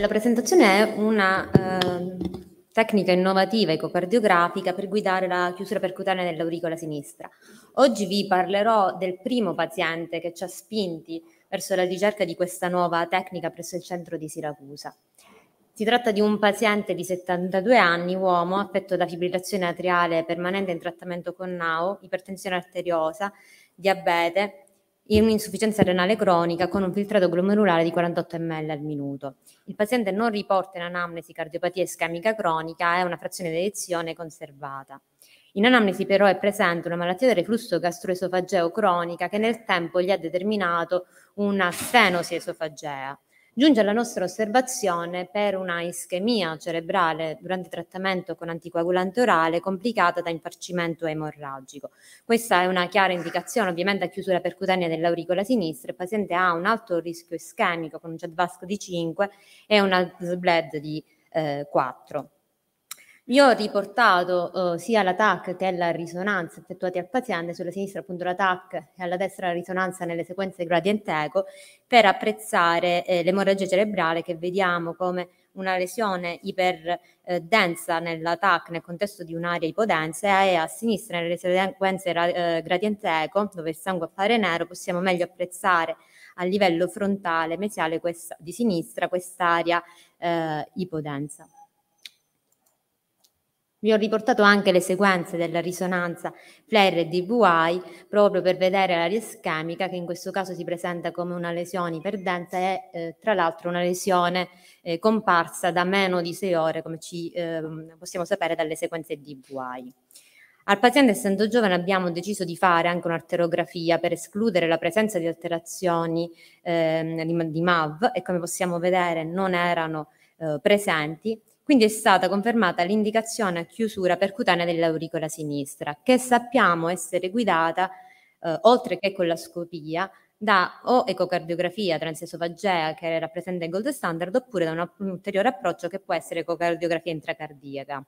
della presentazione è una eh, tecnica innovativa ecocardiografica per guidare la chiusura percutanea dell'auricola sinistra. Oggi vi parlerò del primo paziente che ci ha spinti verso la ricerca di questa nuova tecnica presso il centro di Siracusa. Si tratta di un paziente di 72 anni, uomo, affetto da fibrillazione atriale permanente in trattamento con NAO, ipertensione arteriosa, diabete, in un'insufficienza renale cronica con un filtrato glomerulare di 48 ml al minuto. Il paziente non riporta in anamnesi cardiopatia ischemica cronica e una frazione di elezione conservata. In anamnesi però è presente una malattia del reflusso gastroesofageo cronica che nel tempo gli ha determinato una stenosi esofagea giunge alla nostra osservazione per una ischemia cerebrale durante trattamento con anticoagulante orale complicata da infarcimento emorragico. Questa è una chiara indicazione ovviamente a chiusura percutanea dell'auricola sinistra, il paziente ha un alto rischio ischemico con un JAD-VASC di 5 e una SBLED di eh, 4. Io ho riportato eh, sia la TAC che la risonanza effettuati al paziente, sulla sinistra appunto la TAC e alla destra la risonanza nelle sequenze gradient eco, per apprezzare eh, l'emorragia cerebrale che vediamo come una lesione iperdensa eh, nella TAC nel contesto di un'area ipodensa e a sinistra nelle sequenze eh, gradient eco, dove il sangue appare nero, possiamo meglio apprezzare a livello frontale mesiale questa, di sinistra quest'area eh, ipodensa. Vi ho riportato anche le sequenze della risonanza flare e DVI proprio per vedere la ischemica che in questo caso si presenta come una lesione iperdensa e eh, tra l'altro una lesione eh, comparsa da meno di 6 ore come ci eh, possiamo sapere dalle sequenze DVI. Al paziente essendo giovane abbiamo deciso di fare anche un'arterografia per escludere la presenza di alterazioni ehm, di MAV e come possiamo vedere non erano eh, presenti quindi è stata confermata l'indicazione a chiusura percutanea dell'auricola sinistra, che sappiamo essere guidata, eh, oltre che con la scopia, da o ecocardiografia transesofagea che rappresenta il gold standard oppure da un, ulteriore approccio che può essere ecocardiografia intracardiaca.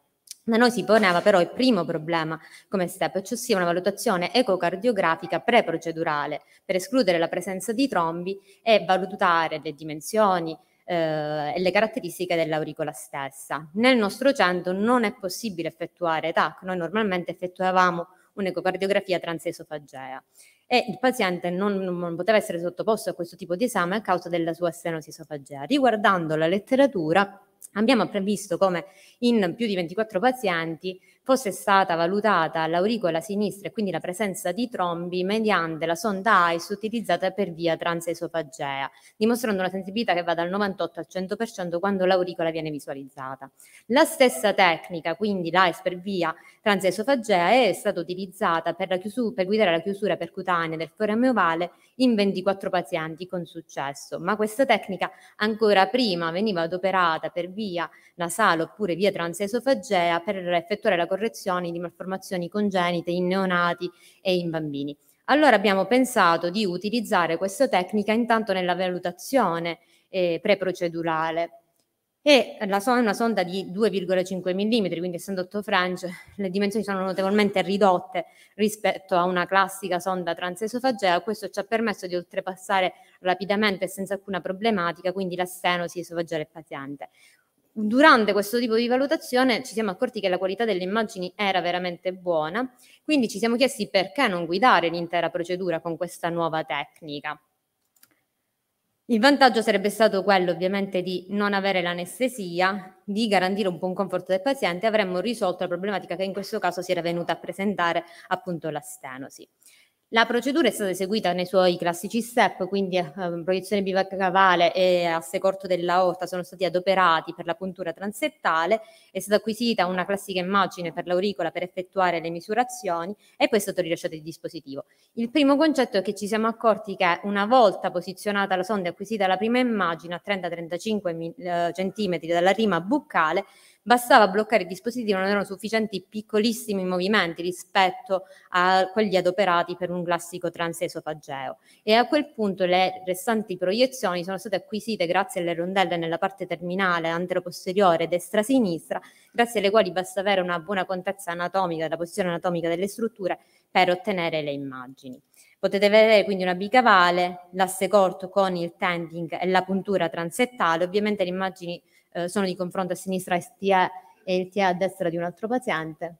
Da noi si poneva però il primo problema come step, cioè ossia una valutazione ecocardiografica preprocedurale per escludere la presenza di trombi e valutare le dimensioni, eh, e le caratteristiche dell'auricola stessa. Nel nostro centro non è possibile effettuare TAC, noi normalmente effettuavamo un'ecocardiografia transesofagea e il paziente non, non, poteva essere sottoposto a questo tipo di esame a causa della sua stenosi esofagea. Riguardando la letteratura, abbiamo previsto come in più di 24 pazienti fosse stata valutata l'auricola sinistra e quindi la presenza di trombi mediante la sonda AIS utilizzata per via transesofagea, dimostrando una sensibilità che va dal 98 al 100% quando l'auricola viene visualizzata. La stessa tecnica, quindi l'AIS per via transesofagea, è stata utilizzata per, chiusura, per guidare la chiusura percutanea del forame ovale in 24 pazienti con successo, ma questa tecnica ancora prima veniva adoperata per via nasale oppure via transesofagea per effettuare la correzioni di malformazioni congenite in neonati e in bambini. Allora abbiamo pensato di utilizzare questa tecnica intanto nella valutazione eh, preprocedurale e la son- una sonda di 2,5 mm, quindi essendo 8 French, le dimensioni sono notevolmente ridotte rispetto a una classica sonda transesofagea. Questo ci ha permesso di oltrepassare rapidamente e senza alcuna problematica, quindi la stenosi esofageale paziente durante questo tipo di valutazione ci siamo accorti che la qualità delle immagini era veramente buona, quindi ci siamo chiesti perché non guidare l'intera procedura con questa nuova tecnica. Il vantaggio sarebbe stato quello ovviamente di non avere l'anestesia, di garantire un buon conforto del paziente, avremmo risolto la problematica che in questo caso si era venuta a presentare appunto la stenosi. La procedura è stata eseguita nei suoi classici step, quindi eh, proiezione bivacavale e asse corto dell'aorta sono stati adoperati per la puntura transettale, è stata acquisita una classica immagine per l'auricola per effettuare le misurazioni e poi è stato rilasciato il dispositivo. Il primo concetto è che ci siamo accorti che una volta posizionata la sonda e acquisita la prima immagine a 30-35 eh, cm dalla rima buccale, bastava bloccare i dispositivi, non erano sufficienti piccolissimi movimenti rispetto a quelli adoperati per un classico transesofageo. E a quel punto le restanti proiezioni sono state acquisite grazie alle rondelle nella parte terminale anteroposteriore destra-sinistra, grazie alle quali basta avere una buona contezza anatomica della posizione anatomica delle strutture per ottenere le immagini. Potete vedere quindi una bicavale, l'asse corto con il tending e la puntura transettale. Ovviamente le immagini eh, sono di confronto a sinistra STA e il TA a destra di un altro paziente.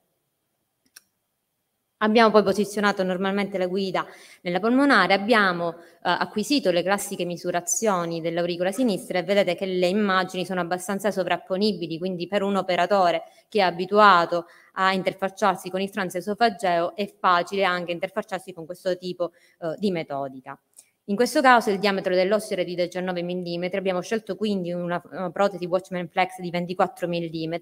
Abbiamo poi posizionato normalmente la guida nella polmonare, abbiamo eh, acquisito le classiche misurazioni dell'auricola sinistra e vedete che le immagini sono abbastanza sovrapponibili, quindi per un operatore che è abituato a interfacciarsi con il transesofageo è facile anche interfacciarsi con questo tipo eh, di metodica. In questo caso il diametro dell'osso era di 19 mm, abbiamo scelto quindi una, una protesi Watchman Flex di 24 mm,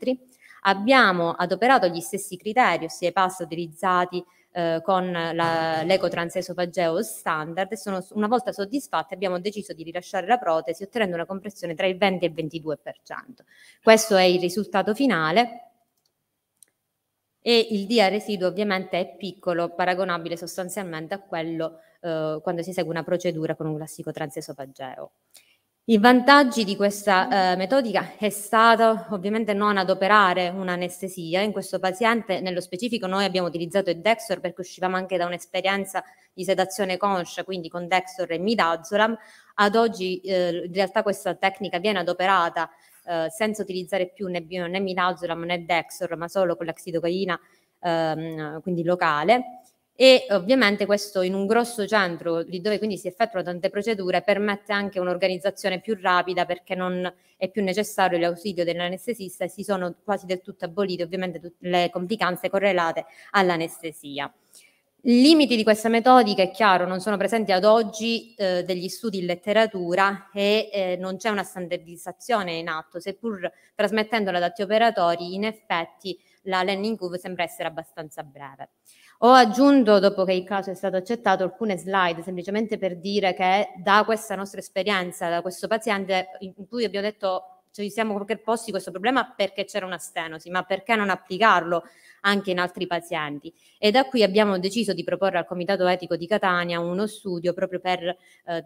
abbiamo adoperato gli stessi criteri, ossia i pass utilizzati eh, con l'eco transesofageo standard e sono, una volta soddisfatti abbiamo deciso di rilasciare la protesi ottenendo una compressione tra il 20 e il 22%. Questo è il risultato finale e il dia residuo ovviamente è piccolo, paragonabile sostanzialmente a quello eh, quando si segue una procedura con un classico transesopageo. I vantaggi di questa eh, metodica è stato ovviamente non adoperare un'anestesia. In questo paziente, nello specifico, noi abbiamo utilizzato il Dexor perché uscivamo anche da un'esperienza di sedazione conscia, quindi con Dexor e Midazolam. Ad oggi eh, in realtà questa tecnica viene adoperata eh, senza utilizzare più né, né Midazolam né Dexor, ma solo con l'axidocaina, ehm, quindi locale e ovviamente questo in un grosso centro dove quindi si effettuano tante procedure permette anche un'organizzazione più rapida perché non è più necessario l'ausilio dell'anestesista e si sono quasi del tutto abolite ovviamente tutte le complicanze correlate all'anestesia. I Limiti di questa metodica è chiaro, non sono presenti ad oggi eh, degli studi in letteratura e eh, non c'è una standardizzazione in atto, seppur trasmettendola ad altri operatori, in effetti la learning curve sembra essere abbastanza breve. Ho aggiunto, dopo che il caso è stato accettato, alcune slide semplicemente per dire che da questa nostra esperienza, da questo paziente in cui abbiamo detto ci cioè, siamo posti questo problema perché c'era una stenosi, ma perché non applicarlo anche in altri pazienti? E da qui abbiamo deciso di proporre al Comitato Etico di Catania uno studio proprio per eh,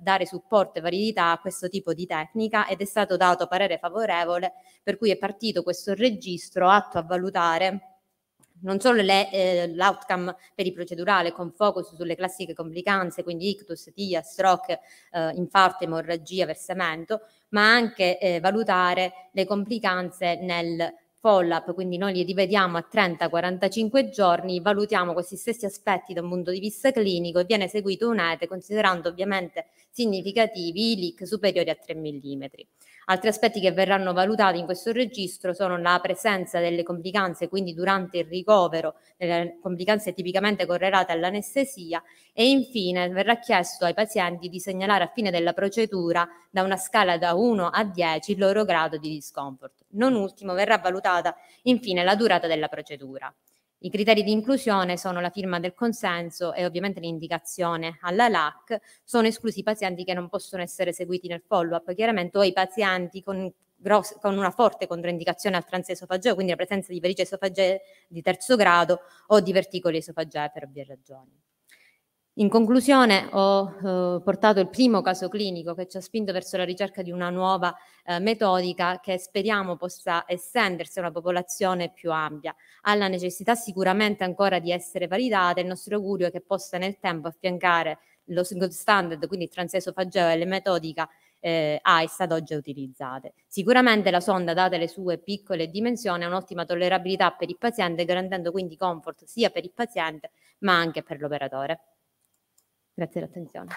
dare supporto e validità a questo tipo di tecnica ed è stato dato parere favorevole, per cui è partito questo registro atto a valutare non solo le, eh, l'outcome periprocedurale con focus sulle classiche complicanze, quindi ictus, TIA, stroke, eh, infarto, emorragia, versamento, ma anche eh, valutare le complicanze nel follow-up, quindi noi li rivediamo a 30-45 giorni, valutiamo questi stessi aspetti da un punto di vista clinico e viene eseguito un ETE considerando ovviamente significativi i leak superiori a 3 mm. Altri aspetti che verranno valutati in questo registro sono la presenza delle complicanze, quindi durante il ricovero, delle complicanze tipicamente correlate all'anestesia e infine verrà chiesto ai pazienti di segnalare a fine della procedura da una scala da 1 a 10 il loro grado di discomfort. Non ultimo verrà valutata infine la durata della procedura. I criteri di inclusione sono la firma del consenso e ovviamente l'indicazione alla LAC. Sono esclusi i pazienti che non possono essere seguiti nel follow-up, chiaramente, o i pazienti con, gross- con una forte controindicazione al transesofageo, quindi la presenza di verige esofagee di terzo grado o di verticoli esofagee per ovvie ragioni. In conclusione ho eh, portato il primo caso clinico che ci ha spinto verso la ricerca di una nuova eh, metodica che speriamo possa estendersi a una popolazione più ampia. Ha la necessità sicuramente ancora di essere validata e il nostro augurio è che possa nel tempo affiancare lo single standard, quindi il transesofageo e le metodiche eh, AIS ad oggi utilizzate. Sicuramente la sonda, date le sue piccole dimensioni, ha un'ottima tollerabilità per il paziente, garantendo quindi comfort sia per il paziente ma anche per l'operatore. Grazie dell'attenzione.